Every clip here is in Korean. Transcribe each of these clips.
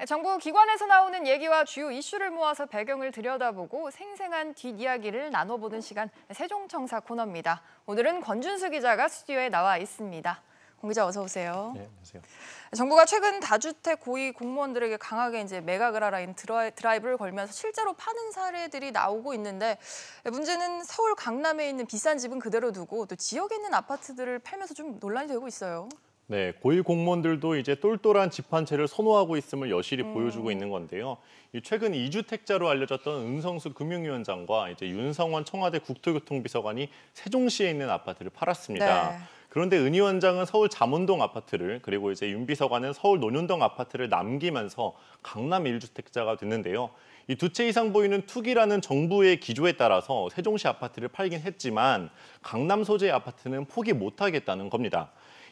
네, 정부 기관에서 나오는 얘기와 주요 이슈를 모아서 배경을 들여다보고 생생한 뒷이야기를 나눠보는 시간 네, 세종청사 코너입니다. 오늘은 권준수 기자가 스튜디오에 나와 있습니다. 공 기자 어서 오세요. 네, 안녕하세요. 네, 정부가 최근 다주택 고위 공무원들에게 강하게 이제 매각을 하라인 드라이브를 걸면서 실제로 파는 사례들이 나오고 있는데 문제는 서울 강남에 있는 비싼 집은 그대로 두고 또 지역에 있는 아파트들을 팔면서 좀 논란이 되고 있어요. 네, 고위 공무원들도 이제 똘똘한 집 한채를 선호하고 있음을 여실히 음. 보여주고 있는 건데요. 최근 이주택자로 알려졌던 은성수 금융위원장과 이제 윤성원 청와대 국토교통비서관이 세종시에 있는 아파트를 팔았습니다. 네. 그런데 은 위원장은 서울 잠원동 아파트를 그리고 이제 윤 비서관은 서울 논현동 아파트를 남기면서 강남 일주택자가 됐는데요. 이 두 채 이상 보이는 투기라는 정부의 기조에 따라서 세종시 아파트를 팔긴 했지만 강남 소재의 아파트는 포기 못하겠다는 겁니다.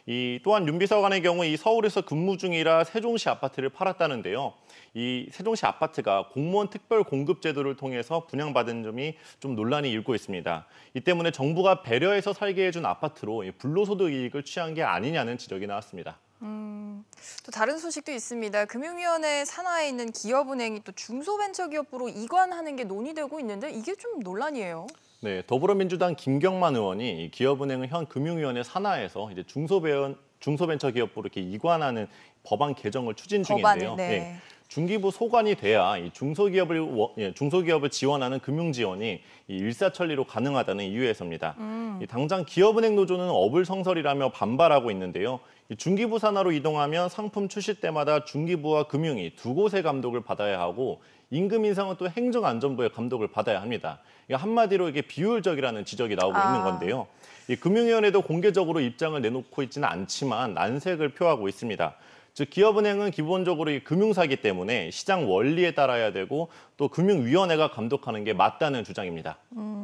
이 또한 윤 비서관의 경우 이 서울에서 근무 중이라 세종시 아파트를 팔았다는데요. 이 세종시 아파트가 공무원 특별 공급 제도를 통해서 분양받은 점이 좀 논란이 일고 있습니다. 이 때문에 정부가 배려해서 살게 해준 아파트로 불로소득 이익을 취한 게 아니냐는 지적이 나왔습니다. 또 다른 소식도 있습니다. 금융위원회 산하에 있는 기업은행이 또 중소벤처기업부로 이관하는 게 논의되고 있는데 이게 좀 논란이에요. 네, 더불어민주당 김경만 의원이 기업은행을 현 금융위원회 산하에서 이제 중소벤 중소벤처기업부로 이렇게 이관하는 법안 개정을 추진 중인데요. 법안 네. 네. 중기부 소관이 돼야 이 중소기업을 예, 중소기업을 지원하는 금융 지원이 일사천리로 가능하다는 이유에서입니다. 음. 음. 당장 기업은행 노조는 업을 성설이라며 반발하고 있는데요. 중기부 산하로 이동하면 상품 출시 때마다 중기부와 금융이 두 곳의 감독을 받아야 하고 임금 인상은 또 행정안전부의 감독을 받아야 합니다. 한마디로 이게 비효율적이라는 지적이 나오고 아. 있는 건데요. 금융위원회도 공개적으로 입장을 내놓고 있지는 않지만 난색을 표하고 있습니다. 즉 기업은행은 기본적으로 금융사기 때문에 시장 원리에 따라야 되고 또 금융위원회가 감독하는 게 맞다는 주장입니다. 음.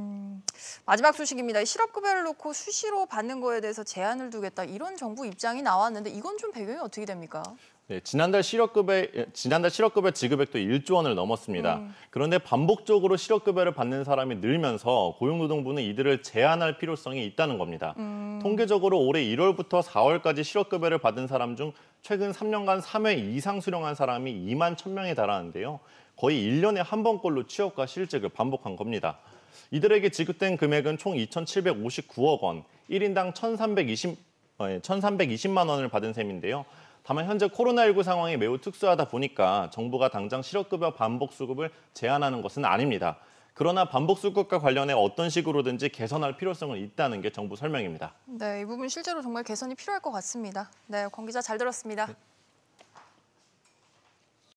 마지막 소식입니다. 실업급여를 놓고 수시로 받는 거에 대해서 제한을 두겠다 이런 정부 입장이 나왔는데 이건 좀 배경이 어떻게 됩니까? 네, 지난달 실업급여 지난달 실업급여 지급액도 1조 원을 넘었습니다. 음. 그런데 반복적으로 실업급여를 받는 사람이 늘면서 고용노동부는 이들을 제한할 필요성이 있다는 겁니다. 음. 통계적으로 올해 1월부터 4월까지 실업급여를 받은 사람 중 최근 3년간 3회 이상 수령한 사람이 2만 1 0명에 달하는데요. 거의 1년에 한 번꼴로 취업과 실직을 반복한 겁니다. 이들에게 지급된 금액은 총 2,759억 원, 1인당 1,320, 1,320만 원을 받은 셈인데요. 다만 현재 코로나19 상황이 매우 특수하다 보니까 정부가 당장 실업급여 반복 수급을 제한하는 것은 아닙니다. 그러나 반복 수급과 관련해 어떤 식으로든지 개선할 필요성은 있다는 게 정부 설명입니다. 네, 이 부분 실제로 정말 개선이 필요할 것 같습니다. 네, 권 기자 잘 들었습니다. 네.